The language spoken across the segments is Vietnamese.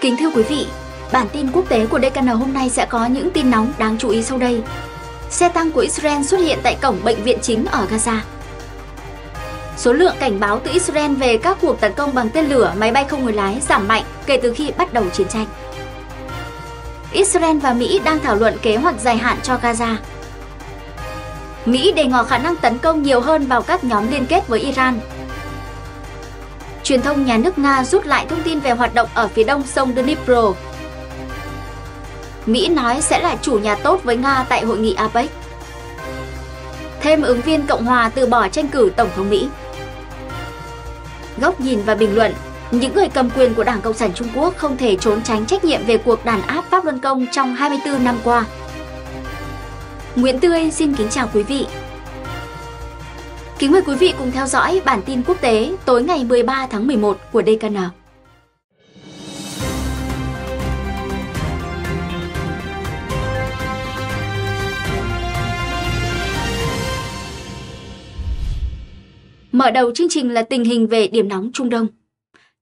Kính thưa quý vị, bản tin quốc tế của DKN hôm nay sẽ có những tin nóng đáng chú ý sau đây. Xe tăng của Israel xuất hiện tại cổng bệnh viện chính ở Gaza. Số lượng cảnh báo từ Israel về các cuộc tấn công bằng tên lửa, máy bay không người lái giảm mạnh kể từ khi bắt đầu chiến tranh. Israel và Mỹ đang thảo luận kế hoạch dài hạn cho Gaza. Mỹ đề ngỏ khả năng tấn công nhiều hơn vào các nhóm liên kết với Iran truyền thông nhà nước Nga rút lại thông tin về hoạt động ở phía đông sông Dnipro. Mỹ nói sẽ là chủ nhà tốt với Nga tại hội nghị APEC. Thêm ứng viên Cộng hòa từ bỏ tranh cử Tổng thống Mỹ. Góc nhìn và bình luận những người cầm quyền của Đảng Cộng sản Trung Quốc không thể trốn tránh trách nhiệm về cuộc đàn áp Pháp Luân Công trong 24 năm qua. Nguyễn Tươi xin kính chào quý vị. Kính mời quý vị cùng theo dõi bản tin quốc tế tối ngày 13 tháng 11 của DKN. Mở đầu chương trình là tình hình về điểm nóng Trung Đông.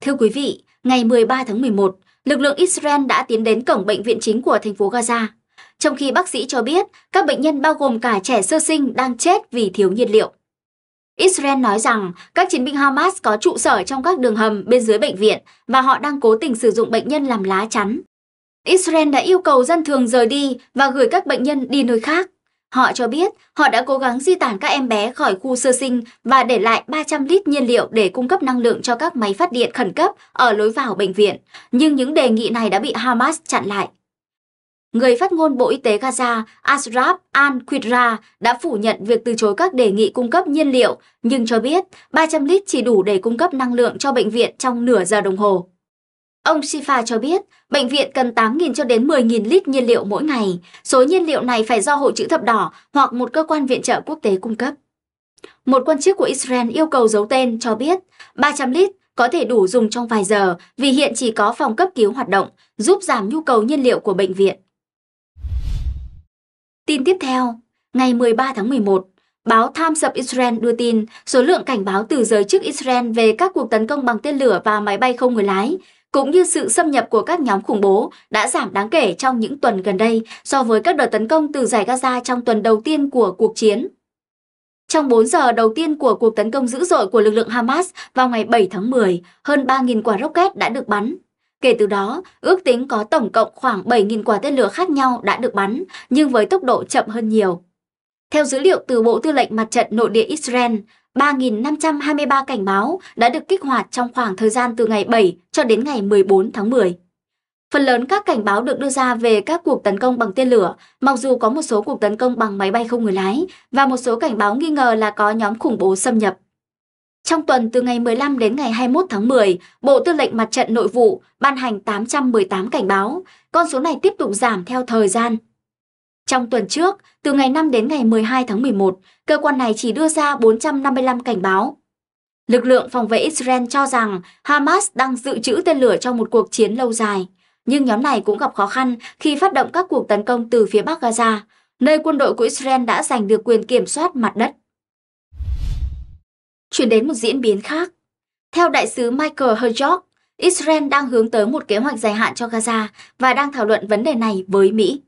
Thưa quý vị, ngày 13 tháng 11, lực lượng Israel đã tiến đến cổng bệnh viện chính của thành phố Gaza, trong khi bác sĩ cho biết các bệnh nhân bao gồm cả trẻ sơ sinh đang chết vì thiếu nhiên liệu. Israel nói rằng các chiến binh Hamas có trụ sở trong các đường hầm bên dưới bệnh viện và họ đang cố tình sử dụng bệnh nhân làm lá chắn. Israel đã yêu cầu dân thường rời đi và gửi các bệnh nhân đi nơi khác. Họ cho biết họ đã cố gắng di tản các em bé khỏi khu sơ sinh và để lại 300 lít nhiên liệu để cung cấp năng lượng cho các máy phát điện khẩn cấp ở lối vào bệnh viện. Nhưng những đề nghị này đã bị Hamas chặn lại người phát ngôn Bộ Y tế Gaza Ashraf Al-Quidra đã phủ nhận việc từ chối các đề nghị cung cấp nhiên liệu, nhưng cho biết 300 lít chỉ đủ để cung cấp năng lượng cho bệnh viện trong nửa giờ đồng hồ. Ông Shifa cho biết, bệnh viện cần 8.000 cho đến 10.000 lít nhiên liệu mỗi ngày. Số nhiên liệu này phải do Hội chữ thập đỏ hoặc một cơ quan viện trợ quốc tế cung cấp. Một quan chức của Israel yêu cầu giấu tên cho biết 300 lít có thể đủ dùng trong vài giờ vì hiện chỉ có phòng cấp cứu hoạt động, giúp giảm nhu cầu nhiên liệu của bệnh viện. Tin tiếp theo, ngày 13 tháng 11, báo Times of Israel đưa tin số lượng cảnh báo từ giới chức Israel về các cuộc tấn công bằng tên lửa và máy bay không người lái, cũng như sự xâm nhập của các nhóm khủng bố đã giảm đáng kể trong những tuần gần đây so với các đợt tấn công từ giải Gaza trong tuần đầu tiên của cuộc chiến. Trong 4 giờ đầu tiên của cuộc tấn công dữ dội của lực lượng Hamas vào ngày 7 tháng 10, hơn 3.000 quả rocket đã được bắn, Kể từ đó, ước tính có tổng cộng khoảng 7.000 quả tên lửa khác nhau đã được bắn, nhưng với tốc độ chậm hơn nhiều. Theo dữ liệu từ Bộ Tư lệnh Mặt trận Nội địa Israel, 3.523 cảnh báo đã được kích hoạt trong khoảng thời gian từ ngày 7 cho đến ngày 14 tháng 10. Phần lớn các cảnh báo được đưa ra về các cuộc tấn công bằng tên lửa, mặc dù có một số cuộc tấn công bằng máy bay không người lái và một số cảnh báo nghi ngờ là có nhóm khủng bố xâm nhập. Trong tuần từ ngày 15 đến ngày 21 tháng 10, Bộ Tư lệnh Mặt trận Nội vụ ban hành 818 cảnh báo, con số này tiếp tục giảm theo thời gian. Trong tuần trước, từ ngày 5 đến ngày 12 tháng 11, cơ quan này chỉ đưa ra 455 cảnh báo. Lực lượng phòng vệ Israel cho rằng Hamas đang dự trữ tên lửa cho một cuộc chiến lâu dài, nhưng nhóm này cũng gặp khó khăn khi phát động các cuộc tấn công từ phía Bắc Gaza, nơi quân đội của Israel đã giành được quyền kiểm soát mặt đất. Chuyển đến một diễn biến khác. Theo đại sứ Michael Herjog, Israel đang hướng tới một kế hoạch dài hạn cho Gaza và đang thảo luận vấn đề này với Mỹ.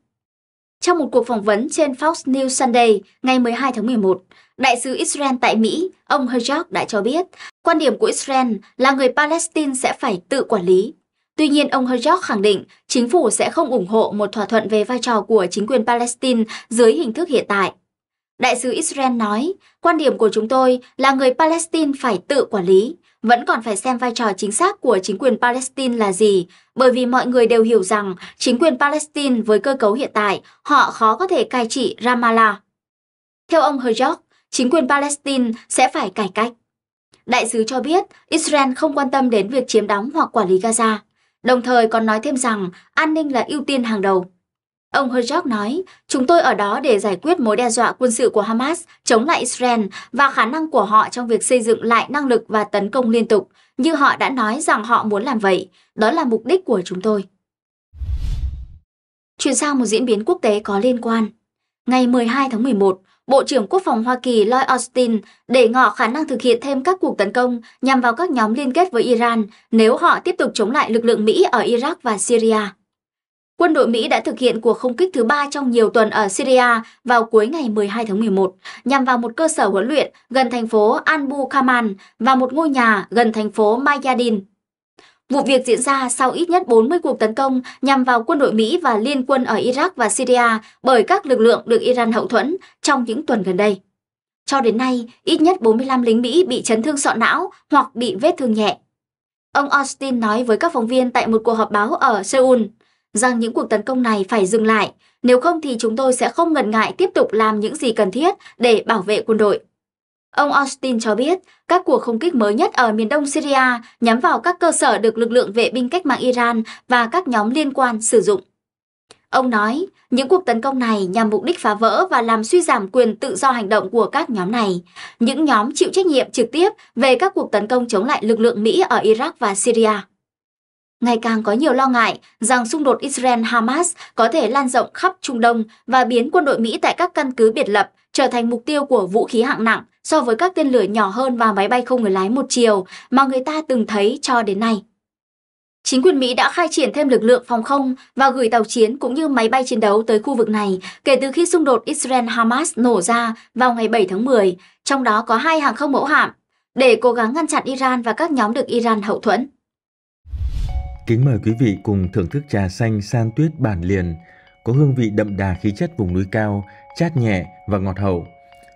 Trong một cuộc phỏng vấn trên Fox News Sunday ngày 12 tháng 11, đại sứ Israel tại Mỹ, ông Herjog đã cho biết quan điểm của Israel là người Palestine sẽ phải tự quản lý. Tuy nhiên, ông Herjog khẳng định chính phủ sẽ không ủng hộ một thỏa thuận về vai trò của chính quyền Palestine dưới hình thức hiện tại. Đại sứ Israel nói, quan điểm của chúng tôi là người Palestine phải tự quản lý, vẫn còn phải xem vai trò chính xác của chính quyền Palestine là gì, bởi vì mọi người đều hiểu rằng chính quyền Palestine với cơ cấu hiện tại, họ khó có thể cai trị Ramallah. Theo ông Herzog, chính quyền Palestine sẽ phải cải cách. Đại sứ cho biết Israel không quan tâm đến việc chiếm đóng hoặc quản lý Gaza, đồng thời còn nói thêm rằng an ninh là ưu tiên hàng đầu. Ông Herzog nói, chúng tôi ở đó để giải quyết mối đe dọa quân sự của Hamas chống lại Israel và khả năng của họ trong việc xây dựng lại năng lực và tấn công liên tục, như họ đã nói rằng họ muốn làm vậy. Đó là mục đích của chúng tôi. Chuyển sang một diễn biến quốc tế có liên quan. Ngày 12 tháng 11, Bộ trưởng Quốc phòng Hoa Kỳ Lloyd Austin để ngỏ khả năng thực hiện thêm các cuộc tấn công nhằm vào các nhóm liên kết với Iran nếu họ tiếp tục chống lại lực lượng Mỹ ở Iraq và Syria quân đội Mỹ đã thực hiện cuộc không kích thứ ba trong nhiều tuần ở Syria vào cuối ngày 12 tháng 11, nhằm vào một cơ sở huấn luyện gần thành phố Anbu Kaman và một ngôi nhà gần thành phố Mayadin. Vụ việc diễn ra sau ít nhất 40 cuộc tấn công nhằm vào quân đội Mỹ và liên quân ở Iraq và Syria bởi các lực lượng được Iran hậu thuẫn trong những tuần gần đây. Cho đến nay, ít nhất 45 lính Mỹ bị chấn thương sọ não hoặc bị vết thương nhẹ. Ông Austin nói với các phóng viên tại một cuộc họp báo ở Seoul, rằng những cuộc tấn công này phải dừng lại, nếu không thì chúng tôi sẽ không ngần ngại tiếp tục làm những gì cần thiết để bảo vệ quân đội. Ông Austin cho biết, các cuộc không kích mới nhất ở miền đông Syria nhắm vào các cơ sở được lực lượng vệ binh cách mạng Iran và các nhóm liên quan sử dụng. Ông nói, những cuộc tấn công này nhằm mục đích phá vỡ và làm suy giảm quyền tự do hành động của các nhóm này, những nhóm chịu trách nhiệm trực tiếp về các cuộc tấn công chống lại lực lượng Mỹ ở Iraq và Syria. Ngày càng có nhiều lo ngại rằng xung đột Israel-Hamas có thể lan rộng khắp Trung Đông và biến quân đội Mỹ tại các căn cứ biệt lập trở thành mục tiêu của vũ khí hạng nặng so với các tên lửa nhỏ hơn và máy bay không người lái một chiều mà người ta từng thấy cho đến nay. Chính quyền Mỹ đã khai triển thêm lực lượng phòng không và gửi tàu chiến cũng như máy bay chiến đấu tới khu vực này kể từ khi xung đột Israel-Hamas nổ ra vào ngày 7 tháng 10, trong đó có hai hàng không mẫu hạm, để cố gắng ngăn chặn Iran và các nhóm được Iran hậu thuẫn. Kính mời quý vị cùng thưởng thức trà xanh san tuyết bản liền, có hương vị đậm đà khí chất vùng núi cao, chát nhẹ và ngọt hậu.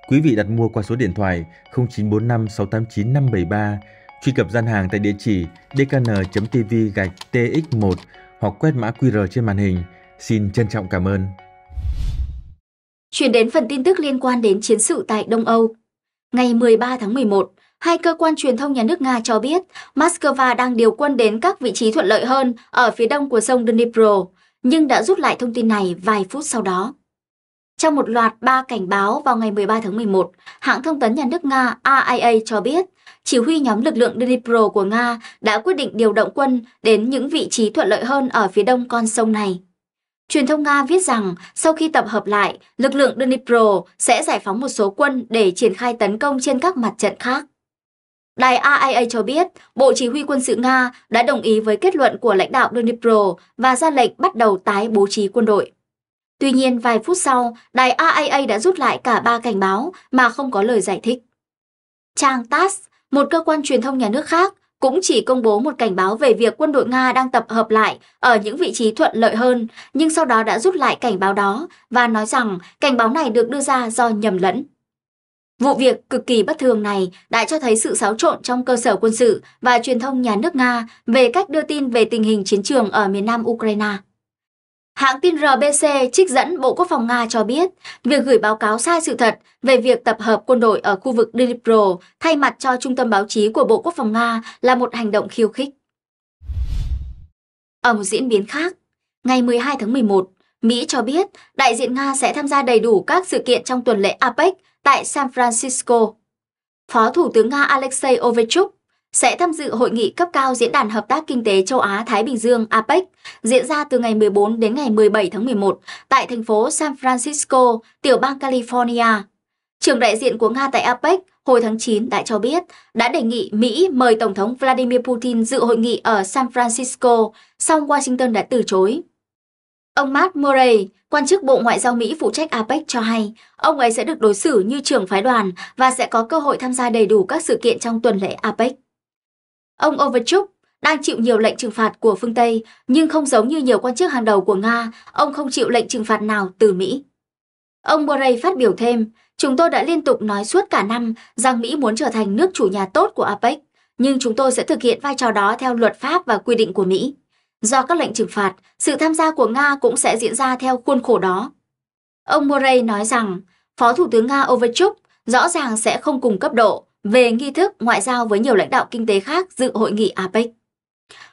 Quý vị đặt mua qua số điện thoại 0945 689 573, truy cập gian hàng tại địa chỉ dkn.tv gạch tx1 hoặc quét mã QR trên màn hình. Xin trân trọng cảm ơn. Chuyển đến phần tin tức liên quan đến chiến sự tại Đông Âu. Ngày 13 tháng 11, Hai cơ quan truyền thông nhà nước Nga cho biết Moscow đang điều quân đến các vị trí thuận lợi hơn ở phía đông của sông Dnipro, nhưng đã rút lại thông tin này vài phút sau đó. Trong một loạt ba cảnh báo vào ngày 13 tháng 11, hãng thông tấn nhà nước Nga RIA cho biết chỉ huy nhóm lực lượng Dnipro của Nga đã quyết định điều động quân đến những vị trí thuận lợi hơn ở phía đông con sông này. Truyền thông Nga viết rằng sau khi tập hợp lại, lực lượng Dnipro sẽ giải phóng một số quân để triển khai tấn công trên các mặt trận khác. Đài AIA cho biết, Bộ Chỉ huy quân sự Nga đã đồng ý với kết luận của lãnh đạo Dnipro và ra lệnh bắt đầu tái bố trí quân đội. Tuy nhiên, vài phút sau, đài AIA đã rút lại cả ba cảnh báo mà không có lời giải thích. Trang TASS, một cơ quan truyền thông nhà nước khác, cũng chỉ công bố một cảnh báo về việc quân đội Nga đang tập hợp lại ở những vị trí thuận lợi hơn, nhưng sau đó đã rút lại cảnh báo đó và nói rằng cảnh báo này được đưa ra do nhầm lẫn. Vụ việc cực kỳ bất thường này đã cho thấy sự xáo trộn trong cơ sở quân sự và truyền thông nhà nước Nga về cách đưa tin về tình hình chiến trường ở miền nam Ukraine. Hãng tin RBC trích dẫn Bộ Quốc phòng Nga cho biết, việc gửi báo cáo sai sự thật về việc tập hợp quân đội ở khu vực Dnipro thay mặt cho trung tâm báo chí của Bộ Quốc phòng Nga là một hành động khiêu khích. Ở một diễn biến khác, ngày 12 tháng 11, Mỹ cho biết đại diện Nga sẽ tham gia đầy đủ các sự kiện trong tuần lễ APEC tại San Francisco. Phó Thủ tướng Nga Alexei Ovechuk sẽ tham dự hội nghị cấp cao Diễn đàn Hợp tác Kinh tế Châu Á-Thái Bình Dương APEC diễn ra từ ngày 14 đến ngày 17 tháng 11 tại thành phố San Francisco, tiểu bang California. Trưởng đại diện của Nga tại APEC hồi tháng 9 đã cho biết đã đề nghị Mỹ mời Tổng thống Vladimir Putin dự hội nghị ở San Francisco, song Washington đã từ chối. Ông Matt Murray, Quan chức Bộ Ngoại giao Mỹ phụ trách APEC cho hay, ông ấy sẽ được đối xử như trưởng phái đoàn và sẽ có cơ hội tham gia đầy đủ các sự kiện trong tuần lễ APEC. Ông Overchuk đang chịu nhiều lệnh trừng phạt của phương Tây, nhưng không giống như nhiều quan chức hàng đầu của Nga, ông không chịu lệnh trừng phạt nào từ Mỹ. Ông Borrell phát biểu thêm, chúng tôi đã liên tục nói suốt cả năm rằng Mỹ muốn trở thành nước chủ nhà tốt của APEC, nhưng chúng tôi sẽ thực hiện vai trò đó theo luật pháp và quy định của Mỹ. Do các lệnh trừng phạt, sự tham gia của Nga cũng sẽ diễn ra theo khuôn khổ đó. Ông Morey nói rằng, Phó Thủ tướng Nga Overchuk rõ ràng sẽ không cùng cấp độ về nghi thức ngoại giao với nhiều lãnh đạo kinh tế khác dự hội nghị APEC.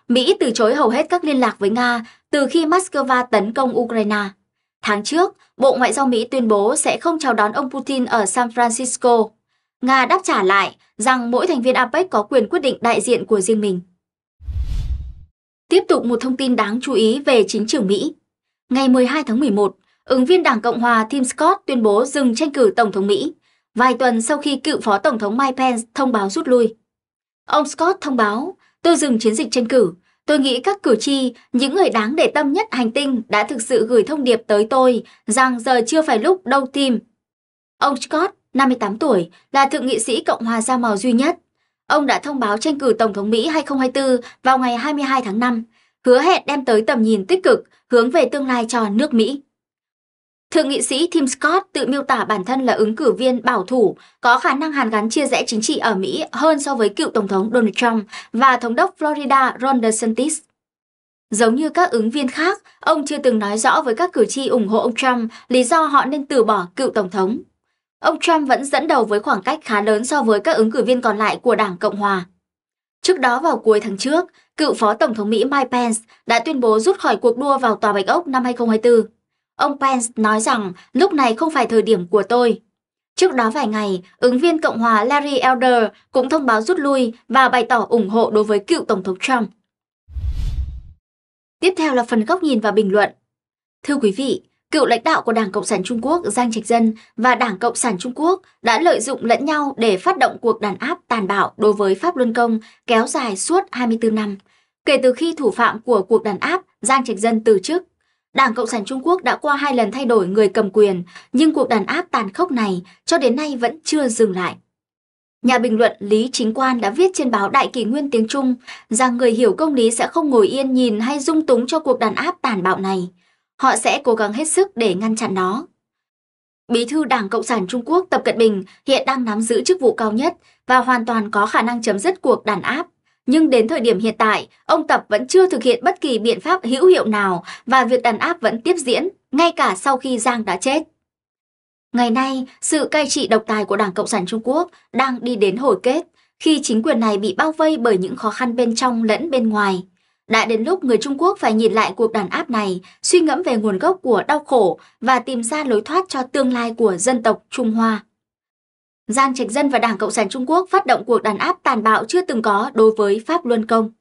Mỹ từ chối hầu hết các liên lạc với Nga từ khi Moscow tấn công Ukraine. Tháng trước, Bộ Ngoại giao Mỹ tuyên bố sẽ không chào đón ông Putin ở San Francisco. Nga đáp trả lại rằng mỗi thành viên APEC có quyền quyết định đại diện của riêng mình. Tiếp tục một thông tin đáng chú ý về chính trường Mỹ. Ngày 12 tháng 11, ứng viên Đảng Cộng hòa Tim Scott tuyên bố dừng tranh cử Tổng thống Mỹ, vài tuần sau khi cựu Phó Tổng thống Mike Pence thông báo rút lui. Ông Scott thông báo, tôi dừng chiến dịch tranh cử, tôi nghĩ các cử tri, những người đáng để tâm nhất hành tinh đã thực sự gửi thông điệp tới tôi rằng giờ chưa phải lúc đâu tìm. Ông Scott, 58 tuổi, là thượng nghị sĩ Cộng hòa da màu duy nhất ông đã thông báo tranh cử Tổng thống Mỹ 2024 vào ngày 22 tháng 5, hứa hẹn đem tới tầm nhìn tích cực hướng về tương lai cho nước Mỹ. Thượng nghị sĩ Tim Scott tự miêu tả bản thân là ứng cử viên bảo thủ, có khả năng hàn gắn chia rẽ chính trị ở Mỹ hơn so với cựu Tổng thống Donald Trump và Thống đốc Florida Ron DeSantis. Giống như các ứng viên khác, ông chưa từng nói rõ với các cử tri ủng hộ ông Trump lý do họ nên từ bỏ cựu Tổng thống ông Trump vẫn dẫn đầu với khoảng cách khá lớn so với các ứng cử viên còn lại của Đảng Cộng Hòa. Trước đó vào cuối tháng trước, cựu Phó Tổng thống Mỹ Mike Pence đã tuyên bố rút khỏi cuộc đua vào Tòa Bạch Ốc năm 2024. Ông Pence nói rằng lúc này không phải thời điểm của tôi. Trước đó vài ngày, ứng viên Cộng hòa Larry Elder cũng thông báo rút lui và bày tỏ ủng hộ đối với cựu Tổng thống Trump. Tiếp theo là phần góc nhìn và bình luận. Thưa quý vị, Cựu lãnh đạo của Đảng Cộng sản Trung Quốc Giang Trạch Dân và Đảng Cộng sản Trung Quốc đã lợi dụng lẫn nhau để phát động cuộc đàn áp tàn bạo đối với Pháp Luân Công kéo dài suốt 24 năm. Kể từ khi thủ phạm của cuộc đàn áp Giang Trạch Dân từ chức, Đảng Cộng sản Trung Quốc đã qua hai lần thay đổi người cầm quyền, nhưng cuộc đàn áp tàn khốc này cho đến nay vẫn chưa dừng lại. Nhà bình luận Lý Chính Quan đã viết trên báo Đại Kỷ Nguyên tiếng Trung rằng người hiểu công lý sẽ không ngồi yên nhìn hay dung túng cho cuộc đàn áp tàn bạo này họ sẽ cố gắng hết sức để ngăn chặn nó. Bí thư Đảng Cộng sản Trung Quốc Tập Cận Bình hiện đang nắm giữ chức vụ cao nhất và hoàn toàn có khả năng chấm dứt cuộc đàn áp. Nhưng đến thời điểm hiện tại, ông Tập vẫn chưa thực hiện bất kỳ biện pháp hữu hiệu nào và việc đàn áp vẫn tiếp diễn, ngay cả sau khi Giang đã chết. Ngày nay, sự cai trị độc tài của Đảng Cộng sản Trung Quốc đang đi đến hồi kết khi chính quyền này bị bao vây bởi những khó khăn bên trong lẫn bên ngoài. Đã đến lúc người Trung Quốc phải nhìn lại cuộc đàn áp này, suy ngẫm về nguồn gốc của đau khổ và tìm ra lối thoát cho tương lai của dân tộc Trung Hoa. Giang Trạch Dân và Đảng Cộng sản Trung Quốc phát động cuộc đàn áp tàn bạo chưa từng có đối với Pháp Luân Công.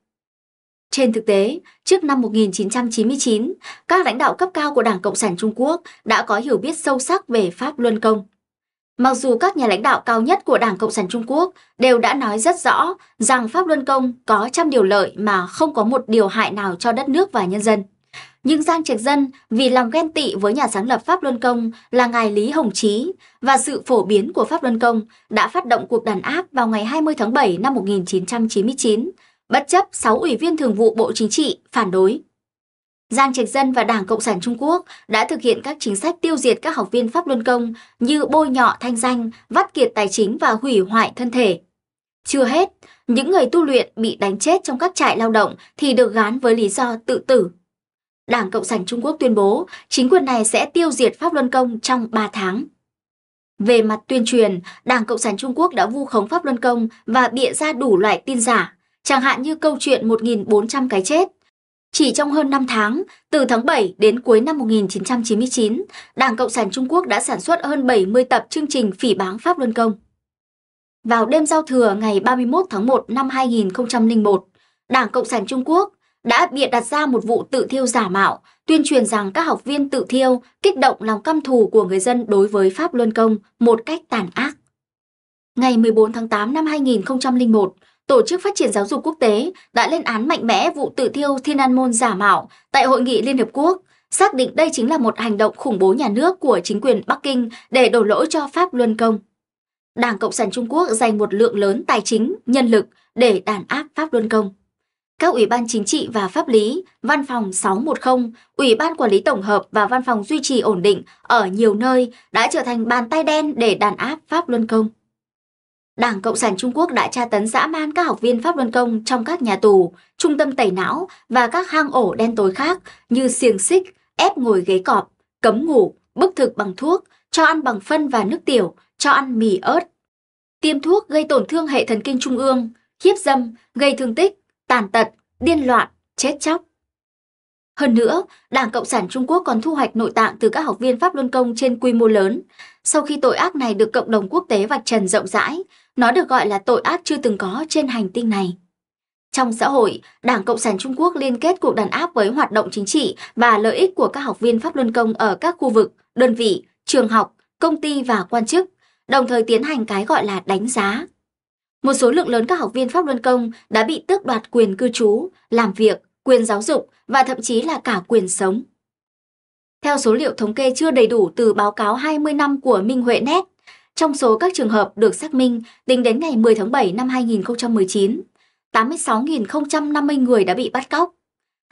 Trên thực tế, trước năm 1999, các lãnh đạo cấp cao của Đảng Cộng sản Trung Quốc đã có hiểu biết sâu sắc về Pháp Luân Công. Mặc dù các nhà lãnh đạo cao nhất của Đảng Cộng sản Trung Quốc đều đã nói rất rõ rằng Pháp Luân Công có trăm điều lợi mà không có một điều hại nào cho đất nước và nhân dân. Nhưng Giang Trạch Dân vì lòng ghen tị với nhà sáng lập Pháp Luân Công là ngài Lý Hồng Chí và sự phổ biến của Pháp Luân Công đã phát động cuộc đàn áp vào ngày 20 tháng 7 năm 1999, bất chấp 6 ủy viên thường vụ Bộ Chính trị phản đối. Giang Trạch Dân và Đảng Cộng sản Trung Quốc đã thực hiện các chính sách tiêu diệt các học viên Pháp Luân Công như bôi nhọ thanh danh, vắt kiệt tài chính và hủy hoại thân thể. Chưa hết, những người tu luyện bị đánh chết trong các trại lao động thì được gán với lý do tự tử. Đảng Cộng sản Trung Quốc tuyên bố chính quyền này sẽ tiêu diệt Pháp Luân Công trong 3 tháng. Về mặt tuyên truyền, Đảng Cộng sản Trung Quốc đã vu khống Pháp Luân Công và bịa ra đủ loại tin giả, chẳng hạn như câu chuyện 1.400 cái chết chỉ trong hơn 5 tháng, từ tháng 7 đến cuối năm 1999, Đảng Cộng sản Trung Quốc đã sản xuất hơn 70 tập chương trình phỉ báng Pháp Luân Công. Vào đêm giao thừa ngày 31 tháng 1 năm 2001, Đảng Cộng sản Trung Quốc đã bịa đặt ra một vụ tự thiêu giả mạo, tuyên truyền rằng các học viên tự thiêu kích động lòng căm thù của người dân đối với Pháp Luân Công một cách tàn ác. Ngày 14 tháng 8 năm 2001, Tổ chức Phát triển Giáo dục Quốc tế đã lên án mạnh mẽ vụ tự thiêu Thiên An Môn giả mạo tại Hội nghị Liên Hiệp Quốc, xác định đây chính là một hành động khủng bố nhà nước của chính quyền Bắc Kinh để đổ lỗi cho Pháp Luân Công. Đảng Cộng sản Trung Quốc dành một lượng lớn tài chính, nhân lực để đàn áp Pháp Luân Công. Các Ủy ban Chính trị và Pháp lý, Văn phòng 610, Ủy ban Quản lý Tổng hợp và Văn phòng Duy trì ổn định ở nhiều nơi đã trở thành bàn tay đen để đàn áp Pháp Luân Công. Đảng Cộng sản Trung Quốc đã tra tấn dã man các học viên Pháp Luân Công trong các nhà tù, trung tâm tẩy não và các hang ổ đen tối khác như xiềng xích, ép ngồi ghế cọp, cấm ngủ, bức thực bằng thuốc, cho ăn bằng phân và nước tiểu, cho ăn mì ớt. Tiêm thuốc gây tổn thương hệ thần kinh trung ương, hiếp dâm, gây thương tích, tàn tật, điên loạn, chết chóc. Hơn nữa, Đảng Cộng sản Trung Quốc còn thu hoạch nội tạng từ các học viên Pháp Luân Công trên quy mô lớn. Sau khi tội ác này được cộng đồng quốc tế vạch trần rộng rãi, nó được gọi là tội ác chưa từng có trên hành tinh này. Trong xã hội, Đảng Cộng sản Trung Quốc liên kết cuộc đàn áp với hoạt động chính trị và lợi ích của các học viên Pháp Luân Công ở các khu vực, đơn vị, trường học, công ty và quan chức, đồng thời tiến hành cái gọi là đánh giá. Một số lượng lớn các học viên Pháp Luân Công đã bị tước đoạt quyền cư trú, làm việc, quyền giáo dục và thậm chí là cả quyền sống. Theo số liệu thống kê chưa đầy đủ từ báo cáo 20 năm của Minh Huệ Net, trong số các trường hợp được xác minh tính đến ngày 10 tháng 7 năm 2019, 86.050 người đã bị bắt cóc,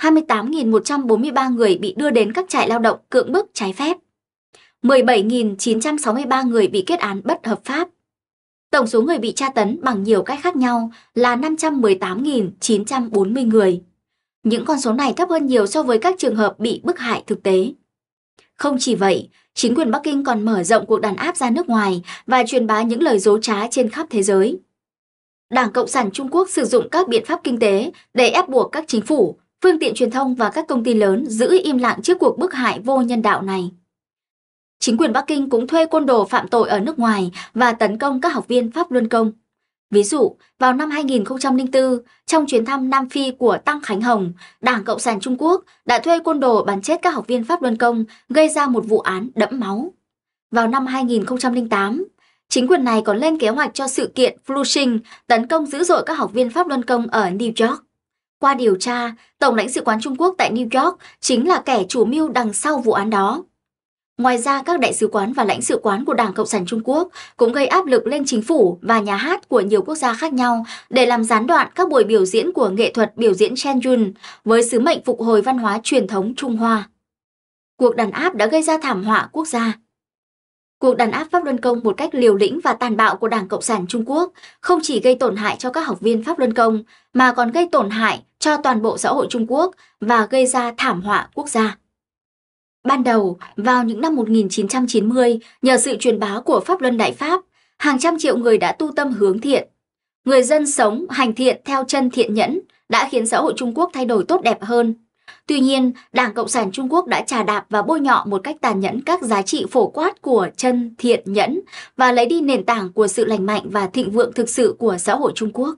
28.143 người bị đưa đến các trại lao động cưỡng bức trái phép, 17.963 người bị kết án bất hợp pháp. Tổng số người bị tra tấn bằng nhiều cách khác nhau là 518.940 người. Những con số này thấp hơn nhiều so với các trường hợp bị bức hại thực tế. Không chỉ vậy, chính quyền Bắc Kinh còn mở rộng cuộc đàn áp ra nước ngoài và truyền bá những lời dối trá trên khắp thế giới. Đảng Cộng sản Trung Quốc sử dụng các biện pháp kinh tế để ép buộc các chính phủ, phương tiện truyền thông và các công ty lớn giữ im lặng trước cuộc bức hại vô nhân đạo này. Chính quyền Bắc Kinh cũng thuê quân đồ phạm tội ở nước ngoài và tấn công các học viên Pháp Luân Công Ví dụ, vào năm 2004, trong chuyến thăm Nam Phi của Tăng Khánh Hồng, Đảng Cộng sản Trung Quốc đã thuê quân đồ bắn chết các học viên Pháp Luân Công, gây ra một vụ án đẫm máu. Vào năm 2008, chính quyền này còn lên kế hoạch cho sự kiện Flushing tấn công dữ dội các học viên Pháp Luân Công ở New York. Qua điều tra, Tổng lãnh sự quán Trung Quốc tại New York chính là kẻ chủ mưu đằng sau vụ án đó. Ngoài ra, các đại sứ quán và lãnh sự quán của Đảng Cộng sản Trung Quốc cũng gây áp lực lên chính phủ và nhà hát của nhiều quốc gia khác nhau để làm gián đoạn các buổi biểu diễn của nghệ thuật biểu diễn Chen Yun với sứ mệnh phục hồi văn hóa truyền thống Trung Hoa. Cuộc đàn áp đã gây ra thảm họa quốc gia. Cuộc đàn áp Pháp Luân Công một cách liều lĩnh và tàn bạo của Đảng Cộng sản Trung Quốc không chỉ gây tổn hại cho các học viên Pháp Luân Công mà còn gây tổn hại cho toàn bộ xã hội Trung Quốc và gây ra thảm họa quốc gia. Ban đầu, vào những năm 1990, nhờ sự truyền bá của Pháp Luân Đại Pháp, hàng trăm triệu người đã tu tâm hướng thiện. Người dân sống, hành thiện theo chân thiện nhẫn đã khiến xã hội Trung Quốc thay đổi tốt đẹp hơn. Tuy nhiên, Đảng Cộng sản Trung Quốc đã trà đạp và bôi nhọ một cách tàn nhẫn các giá trị phổ quát của chân thiện nhẫn và lấy đi nền tảng của sự lành mạnh và thịnh vượng thực sự của xã hội Trung Quốc.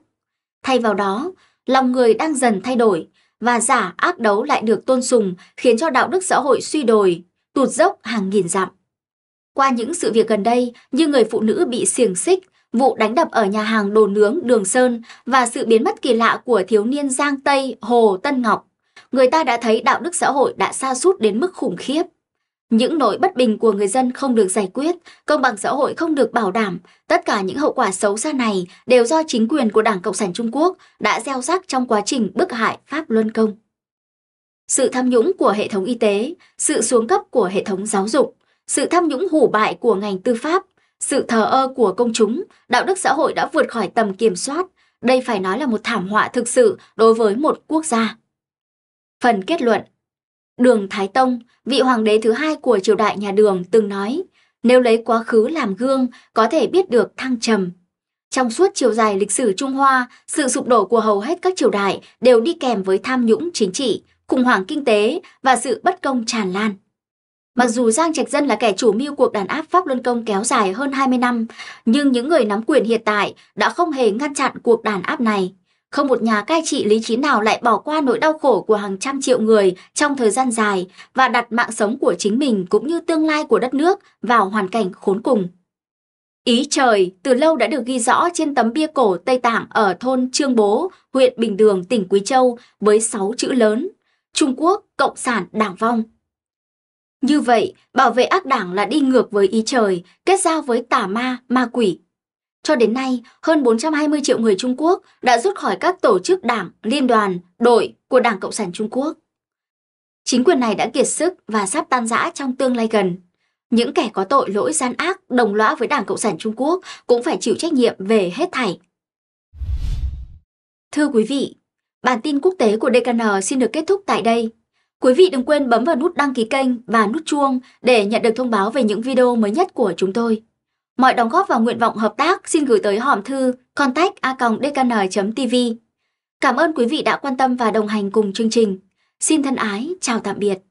Thay vào đó, lòng người đang dần thay đổi, và giả ác đấu lại được tôn sùng khiến cho đạo đức xã hội suy đồi, tụt dốc hàng nghìn dặm. Qua những sự việc gần đây như người phụ nữ bị xiềng xích, vụ đánh đập ở nhà hàng đồ nướng Đường Sơn và sự biến mất kỳ lạ của thiếu niên Giang Tây Hồ Tân Ngọc, người ta đã thấy đạo đức xã hội đã xa sút đến mức khủng khiếp. Những nỗi bất bình của người dân không được giải quyết, công bằng xã hội không được bảo đảm, tất cả những hậu quả xấu xa này đều do chính quyền của Đảng Cộng sản Trung Quốc đã gieo rắc trong quá trình bức hại Pháp Luân Công. Sự tham nhũng của hệ thống y tế, sự xuống cấp của hệ thống giáo dục, sự tham nhũng hủ bại của ngành tư pháp, sự thờ ơ của công chúng, đạo đức xã hội đã vượt khỏi tầm kiểm soát, đây phải nói là một thảm họa thực sự đối với một quốc gia. Phần kết luận Đường Thái Tông, vị hoàng đế thứ hai của triều đại nhà đường từng nói, nếu lấy quá khứ làm gương, có thể biết được thăng trầm. Trong suốt chiều dài lịch sử Trung Hoa, sự sụp đổ của hầu hết các triều đại đều đi kèm với tham nhũng chính trị, khủng hoảng kinh tế và sự bất công tràn lan. Mặc dù Giang Trạch Dân là kẻ chủ mưu cuộc đàn áp Pháp Luân Công kéo dài hơn 20 năm, nhưng những người nắm quyền hiện tại đã không hề ngăn chặn cuộc đàn áp này. Không một nhà cai trị lý trí nào lại bỏ qua nỗi đau khổ của hàng trăm triệu người trong thời gian dài và đặt mạng sống của chính mình cũng như tương lai của đất nước vào hoàn cảnh khốn cùng. Ý trời từ lâu đã được ghi rõ trên tấm bia cổ Tây Tạng ở thôn Trương Bố, huyện Bình Đường, tỉnh Quý Châu với 6 chữ lớn Trung Quốc Cộng sản đảng vong. Như vậy, bảo vệ ác đảng là đi ngược với ý trời, kết giao với tà ma, ma quỷ, cho đến nay, hơn 420 triệu người Trung Quốc đã rút khỏi các tổ chức đảng, liên đoàn, đội của Đảng Cộng sản Trung Quốc. Chính quyền này đã kiệt sức và sắp tan rã trong tương lai gần. Những kẻ có tội lỗi gian ác đồng lõa với Đảng Cộng sản Trung Quốc cũng phải chịu trách nhiệm về hết thảy. Thưa quý vị, bản tin quốc tế của DKN xin được kết thúc tại đây. Quý vị đừng quên bấm vào nút đăng ký kênh và nút chuông để nhận được thông báo về những video mới nhất của chúng tôi. Mọi đóng góp và nguyện vọng hợp tác xin gửi tới hòm thư contact a.dkn.tv. Cảm ơn quý vị đã quan tâm và đồng hành cùng chương trình. Xin thân ái, chào tạm biệt.